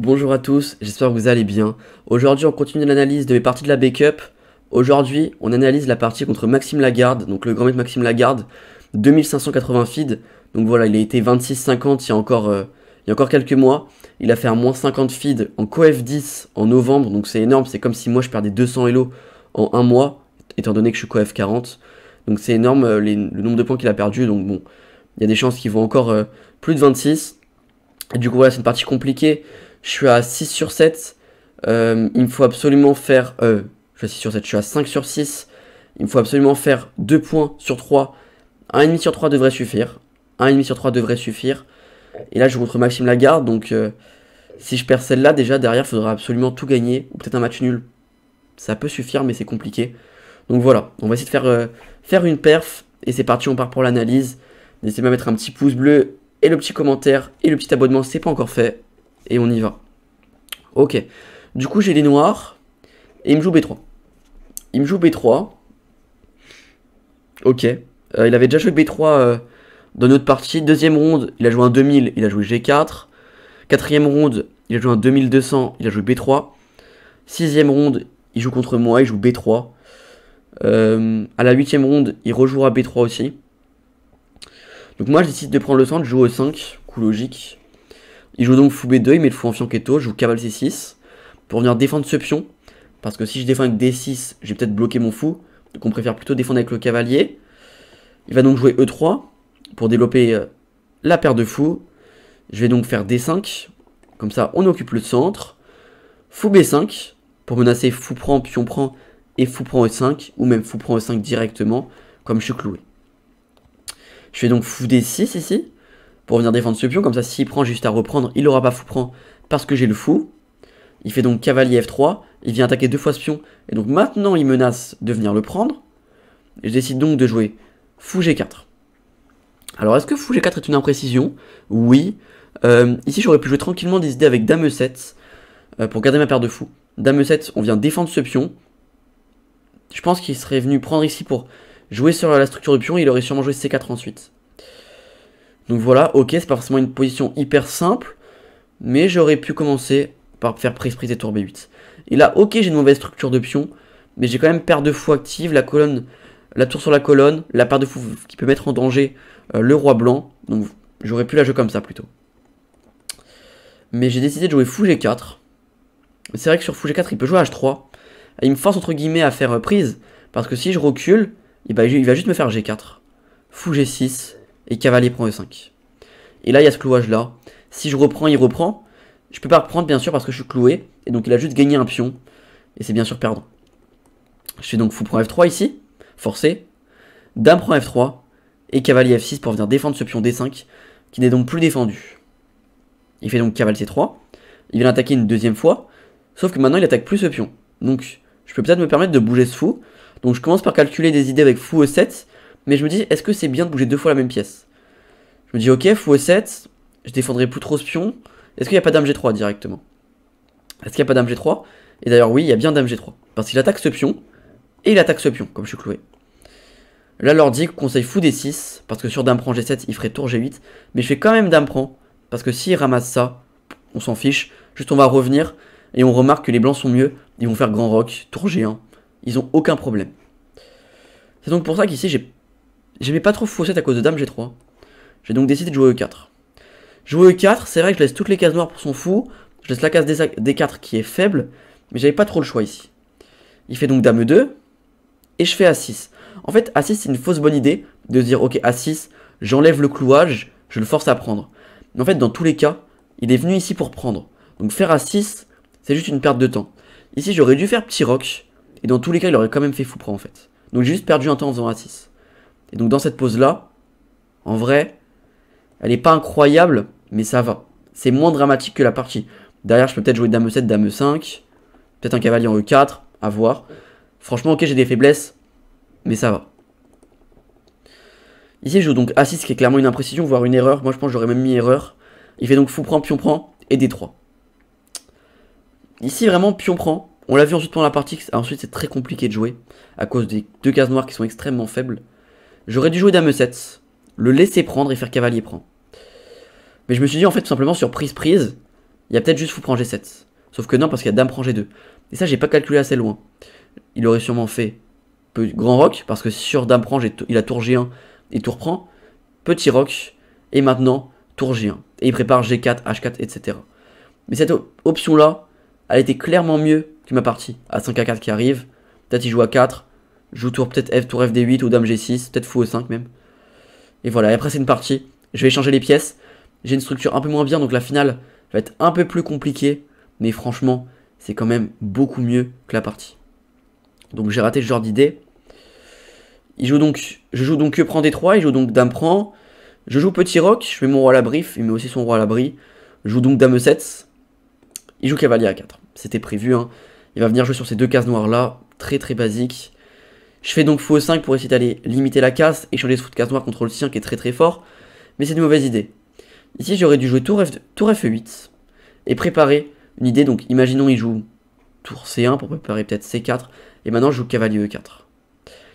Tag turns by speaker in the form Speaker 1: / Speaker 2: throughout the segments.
Speaker 1: Bonjour à tous, j'espère que vous allez bien. Aujourd'hui on continue l'analyse de mes parties de la backup Aujourd'hui on analyse la partie contre Maxime Lagarde, donc le grand maître Maxime Lagarde, 2580 feeds Donc voilà, il a été 26,50 il, y a encore, euh, il y a encore quelques mois. Il a fait un moins 50 feeds en coef 10 en novembre, donc c'est énorme, c'est comme si moi je perdais 200 Elo en un mois, étant donné que je suis coef 40. Donc c'est énorme euh, le nombre de points qu'il a perdu, donc bon, il y a des chances qu'il vaut encore euh, plus de 26. Et du coup voilà, c'est une partie compliquée je suis à 6 sur 7. Euh, il me faut absolument faire... Euh, je suis à sur 7, je suis à 5 sur 6. Il me faut absolument faire 2 points sur 3. 1,5 sur 3 devrait suffire. 1,5 sur 3 devrait suffire. Et là, je contre Maxime Lagarde. Donc, euh, si je perds celle-là, déjà, derrière, il faudra absolument tout gagner. Ou peut-être un match nul. Ça peut suffire, mais c'est compliqué. Donc voilà, on va essayer de faire, faire une perf. Et c'est parti, on part pour l'analyse. N'hésitez pas à mettre un petit pouce bleu et le petit commentaire et le petit abonnement, c'est pas encore fait et on y va. Ok. Du coup, j'ai les noirs. Et il me joue B3. Il me joue B3. Ok. Euh, il avait déjà joué B3 euh, dans notre partie. Deuxième ronde, il a joué un 2000, il a joué G4. Quatrième ronde, il a joué un 2200, il a joué B3. Sixième ronde, il joue contre moi, il joue B3. Euh, à la huitième ronde, il rejouera B3 aussi. Donc moi, je décide de prendre le centre, je joue au 5, coup logique. Il joue donc fou B2, il met le fou en fiancée je joue caval C6 pour venir défendre ce pion. Parce que si je défends avec D6, j'ai peut-être bloqué mon fou. Donc on préfère plutôt défendre avec le cavalier. Il va donc jouer E3 pour développer euh, la paire de fous. Je vais donc faire D5. Comme ça, on occupe le centre. Fou B5 pour menacer fou prend, pion prend et fou prend E5. Ou même fou prend E5 directement comme je suis cloué. Je fais donc fou D6 ici pour venir défendre ce pion. Comme ça, s'il prend, juste à reprendre. Il n'aura pas fou prend parce que j'ai le fou. Il fait donc cavalier F3. Il vient attaquer deux fois ce pion. Et donc maintenant, il menace de venir le prendre. Et je décide donc de jouer fou G4. Alors, est-ce que fou G4 est une imprécision Oui. Euh, ici, j'aurais pu jouer tranquillement des idées avec dame E7 euh, pour garder ma paire de fous. Dame E7, on vient défendre ce pion. Je pense qu'il serait venu prendre ici pour jouer sur la structure du pion. il aurait sûrement joué C4 ensuite. Donc voilà, ok, c'est pas forcément une position hyper simple, mais j'aurais pu commencer par faire prise prise et tour B8. Et là, ok, j'ai une mauvaise structure de pion, mais j'ai quand même paire de fou active, la colonne, la tour sur la colonne, la paire de fou qui peut mettre en danger euh, le roi blanc. Donc j'aurais pu la jouer comme ça plutôt. Mais j'ai décidé de jouer fou G4. C'est vrai que sur fou G4, il peut jouer H3. il me force entre guillemets à faire euh, prise, parce que si je recule, il va juste me faire G4. Fou G6, et cavalier prend E5. Et là, il y a ce clouage là. Si je reprends, il reprend. Je peux pas reprendre, bien sûr, parce que je suis cloué. Et donc, il a juste gagné un pion. Et c'est bien sûr perdant. Je fais donc fou prend F3 ici. Forcé. Dame prend F3. Et cavalier F6 pour venir défendre ce pion D5. Qui n'est donc plus défendu. Il fait donc cavalier C3. Il vient attaquer une deuxième fois. Sauf que maintenant, il attaque plus ce pion. Donc, je peux peut-être me permettre de bouger ce fou. Donc, je commence par calculer des idées avec fou E7 mais je me dis, est-ce que c'est bien de bouger deux fois la même pièce Je me dis, ok, fou E7, je défendrai plus trop ce pion, Est-ce qu'il n'y a pas dame G3 directement Est-ce qu'il n'y a pas dame G3 Et d'ailleurs, oui, il y a bien dame G3. Parce qu'il attaque ce pion, et il attaque ce pion, comme je suis cloué. Là, l'ordi conseille fou D6, parce que sur dame prend G7, il ferait tour G8. Mais je fais quand même dame prend, parce que s'il ramasse ça, on s'en fiche. Juste, on va revenir, et on remarque que les blancs sont mieux. Ils vont faire grand rock, tour G1. Ils ont aucun problème. C'est donc pour ça qu'ici, j'ai J'aimais pas trop Faussette à cause de Dame G3. J'ai donc décidé de jouer E4. Jouer E4, c'est vrai que je laisse toutes les cases noires pour son fou. Je laisse la case D4 qui est faible, mais j'avais pas trop le choix ici. Il fait donc Dame E2, et je fais A6. En fait, A6, c'est une fausse bonne idée de se dire, ok, A6, j'enlève le clouage, je le force à prendre. Mais en fait, dans tous les cas, il est venu ici pour prendre. Donc faire A6, c'est juste une perte de temps. Ici, j'aurais dû faire petit rock. et dans tous les cas, il aurait quand même fait fou pro en fait. Donc j'ai juste perdu un temps en faisant A6. Et donc dans cette pause-là, en vrai, elle n'est pas incroyable, mais ça va. C'est moins dramatique que la partie. Derrière, je peux peut-être jouer dame E7, dame 5 peut-être un cavalier en E4, à voir. Franchement, ok, j'ai des faiblesses, mais ça va. Ici, je joue donc A6, qui est clairement une imprécision, voire une erreur. Moi, je pense que j'aurais même mis erreur. Il fait donc fou prend, pion prend, et D3. Ici, vraiment, pion prend. On l'a vu ensuite pendant la partie, ensuite c'est très compliqué de jouer, à cause des deux cases noires qui sont extrêmement faibles. J'aurais dû jouer dame 7, le laisser prendre et faire cavalier prend. Mais je me suis dit en fait tout simplement sur prise prise, il y a peut-être juste fou prend G7. Sauf que non parce qu'il y a dame prend G2. Et ça j'ai pas calculé assez loin. Il aurait sûrement fait grand rock parce que sur dame prend il a tour G1 et tour prend, petit rock et maintenant tour G1. Et il prépare G4, H4, etc. Mais cette option là, elle était clairement mieux que ma partie a 5 à 4 qui arrive. Peut-être il joue à 4, joue tour peut-être F, tour FD8 ou Dame G6, peut-être fou E5 même. Et voilà, et après c'est une partie. Je vais échanger les pièces. J'ai une structure un peu moins bien, donc la finale va être un peu plus compliquée. Mais franchement, c'est quand même beaucoup mieux que la partie. Donc j'ai raté ce genre d'idée. Il joue donc, je joue donc que prend D3, il joue donc dame prend. Je joue petit Rock. je mets mon roi à l'abri, il met aussi son roi à l'abri. Je joue donc dame E7. Il joue cavalier A4. C'était prévu, hein. Il va venir jouer sur ces deux cases noires là, très très basique. Je fais donc fou 5 pour essayer d'aller limiter la casse, et changer ce fou de casse noire contre le sien qui est très très fort, mais c'est une mauvaise idée. Ici j'aurais dû jouer tour, F... 8 et préparer une idée, donc imaginons il joue tour C1 pour préparer peut-être C4, et maintenant je joue cavalier E4.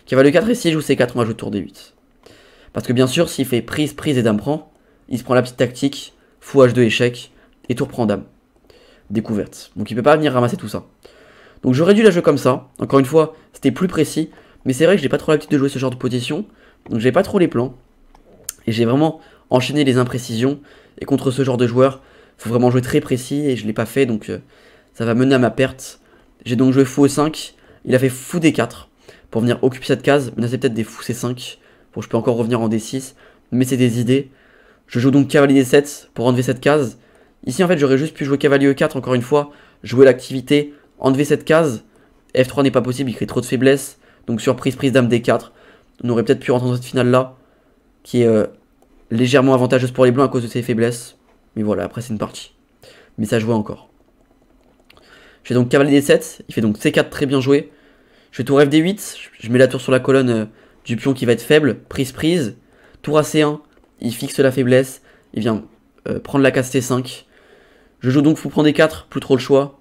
Speaker 1: Cavalier E4 et si je joue C4 on va jouer tour D8. Parce que bien sûr s'il fait prise, prise et dame prend, il se prend la petite tactique, fou H2 échec, et tour prend dame. Découverte. Donc il peut pas venir ramasser tout ça. Donc j'aurais dû la jouer comme ça, encore une fois c'était plus précis, mais c'est vrai que j'ai pas trop l'habitude de jouer ce genre de position, donc j'ai pas trop les plans. Et j'ai vraiment enchaîné les imprécisions. Et contre ce genre de joueur, faut vraiment jouer très précis et je l'ai pas fait, donc euh, ça va mener à ma perte. J'ai donc joué fou E5, il a fait fou D4 pour venir occuper cette case. Maintenant c'est peut-être des fous C5, bon je peux encore revenir en D6, mais c'est des idées. Je joue donc cavalier D7 pour enlever cette case. Ici en fait j'aurais juste pu jouer cavalier E4 encore une fois, jouer l'activité, enlever cette case. F3 n'est pas possible, il crée trop de faiblesses. Donc surprise, prise dame D4. On aurait peut-être pu rentrer dans cette finale-là, qui est euh, légèrement avantageuse pour les Blancs à cause de ses faiblesses. Mais voilà, après c'est une partie. Mais ça joue encore. Je fais donc cavalier D7, il fait donc C4 très bien joué. Je fais tour FD8, je mets la tour sur la colonne euh, du pion qui va être faible, prise prise. Tour c 1 il fixe la faiblesse, il vient euh, prendre la case t 5 Je joue donc fou prend D4, plus trop le choix.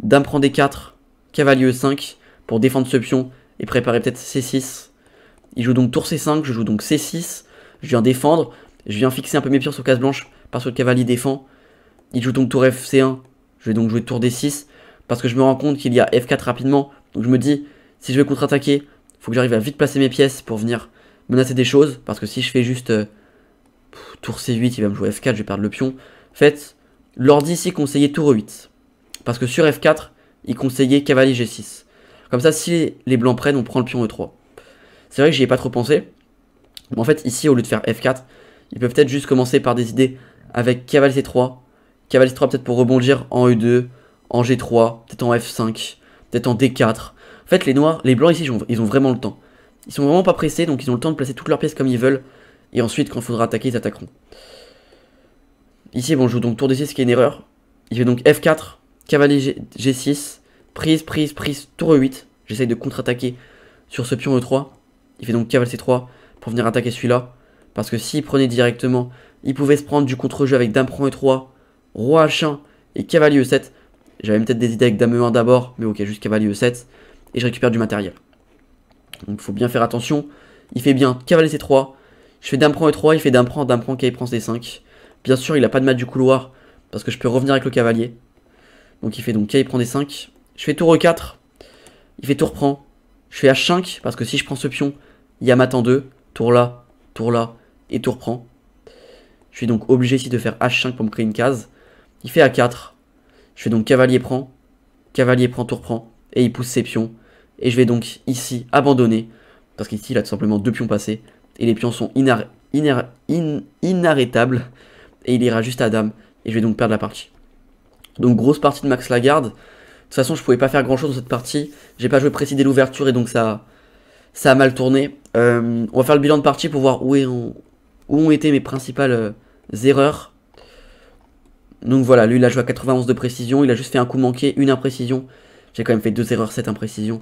Speaker 1: Dame prend D4, cavalier E5 pour défendre ce pion et préparer peut-être C6. Il joue donc tour C5, je joue donc C6, je viens défendre, je viens fixer un peu mes pions sur case blanche parce que le cavalier défend. Il joue donc tour Fc1, je vais donc jouer tour D6 parce que je me rends compte qu'il y a F4 rapidement. Donc je me dis, si je veux contre-attaquer, faut que j'arrive à vite placer mes pièces pour venir menacer des choses parce que si je fais juste euh, tour C8, il va me jouer F4, je vais perdre le pion. En fait, l'ordi ici conseillait tour 8 parce que sur F4, il conseillait cavalier G6. Comme ça, si les blancs prennent, on prend le pion E3. C'est vrai que j'y ai pas trop pensé. Mais en fait, ici, au lieu de faire F4, ils peuvent peut-être juste commencer par des idées avec cavalier C3. Cavalier C3 peut-être pour rebondir en E2, en G3, peut-être en F5, peut-être en D4. En fait, les noirs, les blancs ici, ils ont vraiment le temps. Ils sont vraiment pas pressés, donc ils ont le temps de placer toutes leurs pièces comme ils veulent. Et ensuite, quand il faudra attaquer, ils attaqueront. Ici, bon, je joue donc tour D6, ce qui est une erreur. Il fait donc F4, cavalier G 6 Prise, prise, prise, tour E8. J'essaye de contre-attaquer sur ce pion E3. Il fait donc cavalier C3 pour venir attaquer celui-là. Parce que s'il prenait directement, il pouvait se prendre du contre-jeu avec dame prend E3, roi H1 et cavalier E7. J'avais peut-être des idées avec dame E1 d'abord, mais ok, juste cavalier E7. Et je récupère du matériel. Donc il faut bien faire attention. Il fait bien cavalier C3. Je fais dame prend E3, il fait dame prend, dame prend, cavalier prend C5. Bien sûr, il n'a pas de mat du couloir parce que je peux revenir avec le cavalier. Donc il fait donc cavalier prend D5. Je fais tour E4. Il fait tour prend. Je fais H5 parce que si je prends ce pion, il y a mat en 2. Tour là, tour là et tour prend. Je suis donc obligé ici de faire H5 pour me créer une case. Il fait A4. Je fais donc cavalier prend. Cavalier prend, tour prend. Et il pousse ses pions. Et je vais donc ici abandonner. Parce qu'ici il a tout simplement deux pions passés. Et les pions sont inarrêtables. Et il ira juste à dame. Et je vais donc perdre la partie. Donc grosse partie de Max Lagarde. De toute façon, je pouvais pas faire grand chose dans cette partie. J'ai pas joué précis dès l'ouverture et donc ça, ça a mal tourné. Euh, on va faire le bilan de partie pour voir où, où ont été mes principales euh, erreurs. Donc voilà, lui il a joué à 91 de précision, il a juste fait un coup manqué, une imprécision. J'ai quand même fait deux erreurs, 7 imprécisions.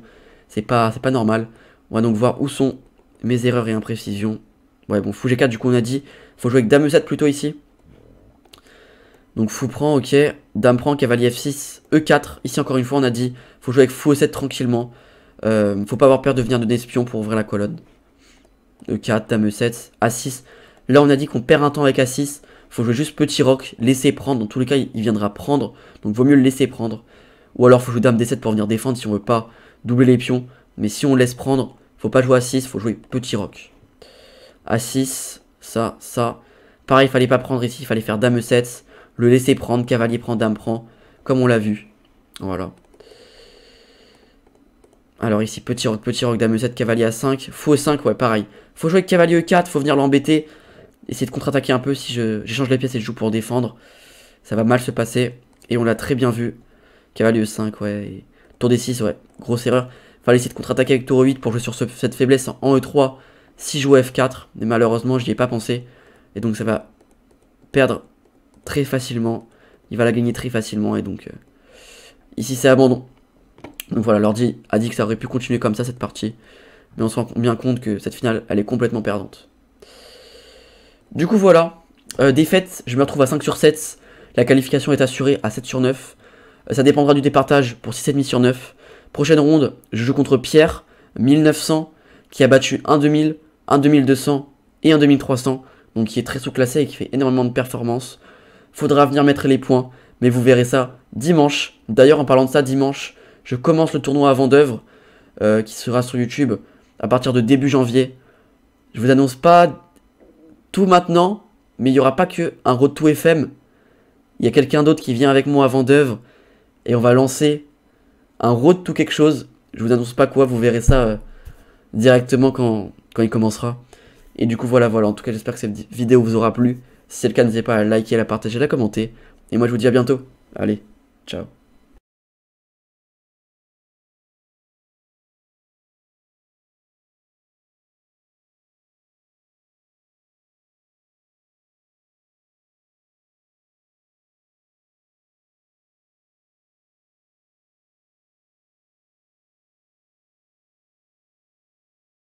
Speaker 1: C'est pas, pas normal. On va donc voir où sont mes erreurs et imprécisions. Ouais bon, fou G4 du coup on a dit, faut jouer avec Dame plutôt ici. Donc fou prend, ok. Dame prend, cavalier f6. E4. Ici, encore une fois, on a dit faut jouer avec fou e7 tranquillement. Euh, faut pas avoir peur de venir donner espion pour ouvrir la colonne. E4, dame e7, a6. Là, on a dit qu'on perd un temps avec a6. Faut jouer juste petit rock, laisser prendre. Dans tous les cas, il viendra prendre. Donc vaut mieux le laisser prendre. Ou alors, faut jouer dame d7 pour venir défendre si on veut pas doubler les pions. Mais si on laisse prendre, faut pas jouer a6, faut jouer petit rock. a6, ça, ça. Pareil, il fallait pas prendre ici, il fallait faire dame e7 le laisser prendre, cavalier prend, dame prend, comme on l'a vu. Voilà. Alors ici, petit roc, petit roc, dame 7 cavalier à 5. Faux 5, ouais, pareil. Faut jouer avec cavalier E4, faut venir l'embêter. Essayer de contre-attaquer un peu si je j'échange les pièces et je joue pour défendre. Ça va mal se passer. Et on l'a très bien vu. Cavalier E5, ouais. Tour D6, ouais. Grosse erreur. Fallait essayer de contre-attaquer avec tour E8 pour jouer sur cette faiblesse en E3. Si je joue F4, mais malheureusement, je n'y ai pas pensé. Et donc ça va perdre très facilement. Il va la gagner très facilement et donc euh, ici c'est abandon. Donc voilà, l'ordi a dit que ça aurait pu continuer comme ça cette partie. Mais on se rend bien compte que cette finale, elle est complètement perdante. Du coup voilà, euh, défaite, je me retrouve à 5 sur 7. La qualification est assurée à 7 sur 9. Euh, ça dépendra du départage pour 6,5 sur 9. Prochaine ronde, je joue contre Pierre, 1900, qui a battu 1 2000, 1 2200 et 1 2300. Donc qui est très sous-classé et qui fait énormément de performances faudra venir mettre les points. Mais vous verrez ça dimanche. D'ailleurs, en parlant de ça, dimanche, je commence le tournoi avant d'œuvre euh, qui sera sur YouTube à partir de début janvier. Je vous annonce pas tout maintenant, mais il n'y aura pas que un road to FM. Il y a quelqu'un d'autre qui vient avec moi avant d'œuvre et on va lancer un road to quelque chose. Je vous annonce pas quoi, vous verrez ça euh, directement quand, quand il commencera. Et du coup, voilà, voilà. En tout cas, j'espère que cette vidéo vous aura plu. Si c'est le cas, n'hésitez pas à liker, à la partager, à la commenter. Et moi, je vous dis à bientôt. Allez, ciao.